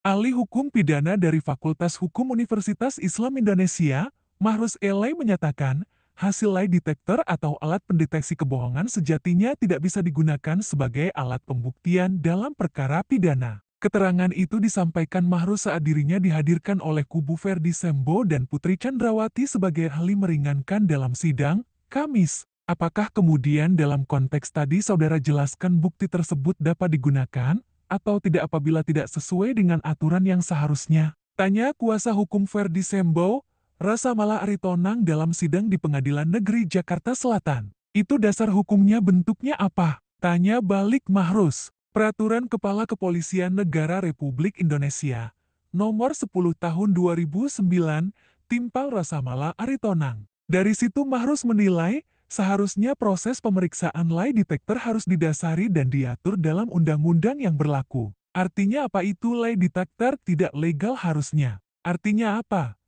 Ahli hukum pidana dari Fakultas Hukum Universitas Islam Indonesia, Mahrus Elai menyatakan, hasil lie detector atau alat pendeteksi kebohongan sejatinya tidak bisa digunakan sebagai alat pembuktian dalam perkara pidana. Keterangan itu disampaikan Mahrus saat dirinya dihadirkan oleh kubu Verdi Sembo dan Putri Chandrawati sebagai ahli meringankan dalam sidang, Kamis. Apakah kemudian dalam konteks tadi saudara jelaskan bukti tersebut dapat digunakan? atau tidak apabila tidak sesuai dengan aturan yang seharusnya. Tanya kuasa hukum Verdi Rasa Rasamala Aritonang dalam sidang di Pengadilan Negeri Jakarta Selatan. Itu dasar hukumnya bentuknya apa? Tanya balik Mahrus. Peraturan Kepala Kepolisian Negara Republik Indonesia, nomor 10 tahun 2009, timpal Rasa Rasamala Aritonang. Dari situ Mahrus menilai, Seharusnya proses pemeriksaan lie detector harus didasari dan diatur dalam undang-undang yang berlaku. Artinya apa itu lie detector tidak legal harusnya? Artinya apa?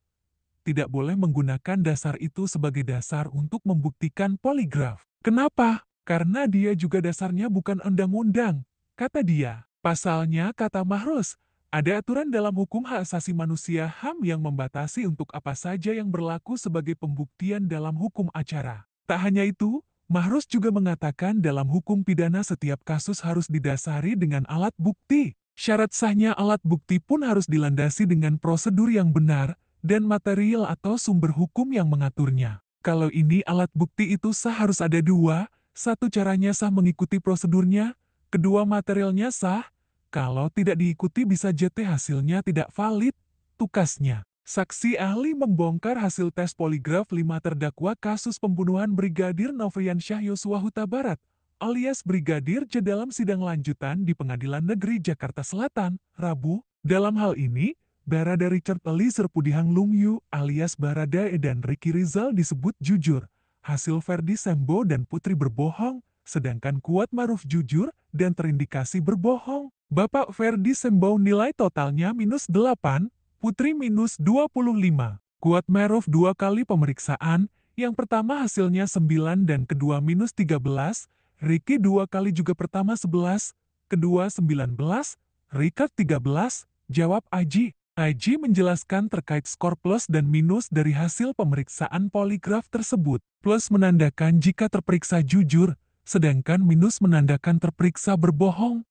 Tidak boleh menggunakan dasar itu sebagai dasar untuk membuktikan poligraf. Kenapa? Karena dia juga dasarnya bukan undang-undang, kata dia. Pasalnya, kata Mahrus, ada aturan dalam hukum hak asasi manusia HAM yang membatasi untuk apa saja yang berlaku sebagai pembuktian dalam hukum acara. Tak hanya itu, Mahrus juga mengatakan dalam hukum pidana setiap kasus harus didasari dengan alat bukti. Syarat sahnya alat bukti pun harus dilandasi dengan prosedur yang benar dan material atau sumber hukum yang mengaturnya. Kalau ini alat bukti itu sah harus ada dua, satu caranya sah mengikuti prosedurnya, kedua materialnya sah, kalau tidak diikuti bisa JT hasilnya tidak valid, tukasnya. Saksi ahli membongkar hasil tes poligraf lima terdakwa kasus pembunuhan Brigadir Syah Yosua Huta Barat, alias Brigadir J dalam sidang lanjutan di Pengadilan Negeri Jakarta Selatan, Rabu. Dalam hal ini, Barada Richard Eliezer Pudihang Lungyu alias Baradae dan Ricky Rizal disebut jujur. Hasil Ferdi Sembo dan Putri berbohong, sedangkan Kuat Maruf jujur dan terindikasi berbohong. Bapak Ferdi Sembo nilai totalnya minus delapan. Putri minus 25. Kuat Merov dua kali pemeriksaan, yang pertama hasilnya 9 dan kedua minus 13, Ricky dua kali juga pertama 11, kedua 19, Richard 13, jawab Aji. Aji menjelaskan terkait skor plus dan minus dari hasil pemeriksaan poligraf tersebut. Plus menandakan jika terperiksa jujur, sedangkan minus menandakan terperiksa berbohong.